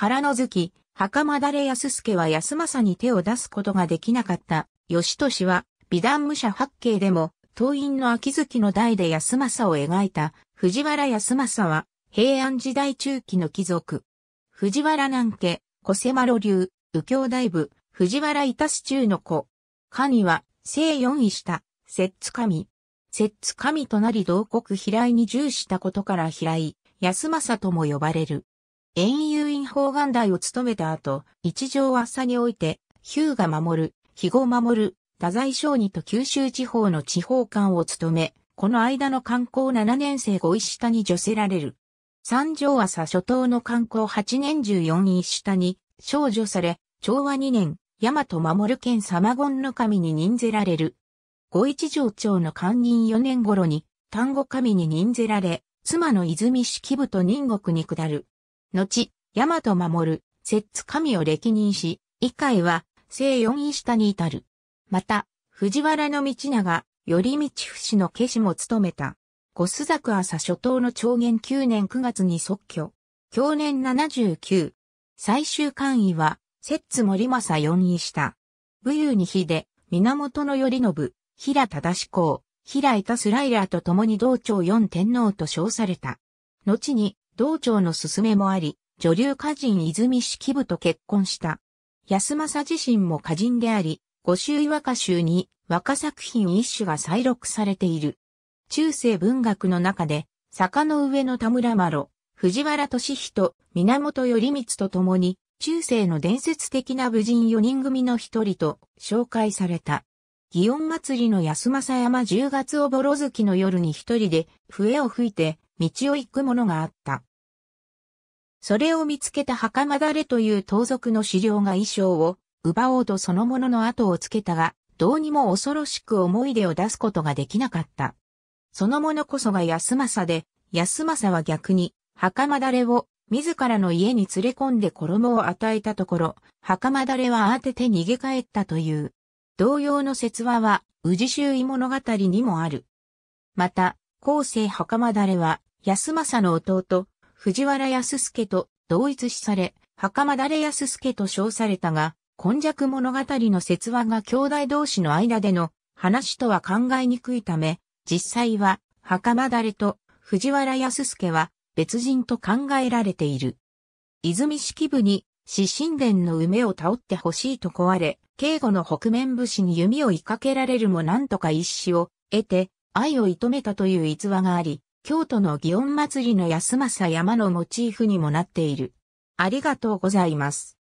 原の月、袴だれ安助は安政に手を出すことができなかった。義俊は、美談武者八景でも、党員の秋月の代で安政を描いた、藤原安政は、平安時代中期の貴族。藤原南家、小瀬丸流、右京大部、藤原いたす中の子。神は、聖四位した、摂津神。摂津神となり同国飛来に従したことから飛来、安政とも呼ばれる。園遊院法眼大を務めた後、一条朝において、ヒューが守る、肥後守る、太宰小二と九州地方の地方官を務め、この間の観光7年生5一下に除せられる。三条朝初頭の観光8年十4位下に、少女され、昭和2年、大和守県様言の神に任ぜられる。五一条町の官人4年頃に、丹後神に任ぜられ、妻の泉式部と任国に下る。後、大和守、摂津神を歴任し、以海は、聖四位下に至る。また、藤原道長、頼道伏の家臣も務めた。五須作朝初頭の長元九年九月に即居。去年七十九。最終官位は、摂津森政四位下。武勇に秀、源頼信、平忠志公、平井田スライラーと共に同朝四天皇と称された。後に、道長の勧めもあり、女流歌人泉式部と結婚した。安政自身も歌人であり、五州和歌集に和歌作品一種が再録されている。中世文学の中で、坂の上の田村麻呂、藤原敏人、源頼光と共に、中世の伝説的な武人4人組の一人と紹介された。祇園祭りの安政山10月おぼろ月の夜に一人で笛を吹いて道を行くものがあった。それを見つけた袴だれという盗賊の資料が衣装を奪おうとそのものの後をつけたが、どうにも恐ろしく思い出を出すことができなかった。そのものこそが安政で、安政は逆に、袴だれを自らの家に連れ込んで衣を与えたところ、袴だれは慌てて逃げ帰ったという。同様の説話は、宇治周囲物語にもある。また、後世袴だれは、安政の弟、藤原康介と同一視され、袴田康介と称されたが、今弱物語の説話が兄弟同士の間での話とは考えにくいため、実際は袴田と藤原康介は別人と考えられている。泉式部に死神殿の梅を倒ってほしいと壊れ、警護の北面武士に弓を追いかけられるもなんとか一死を得て、愛を射止めたという逸話があり、京都の祇園祭の安政山のモチーフにもなっている。ありがとうございます。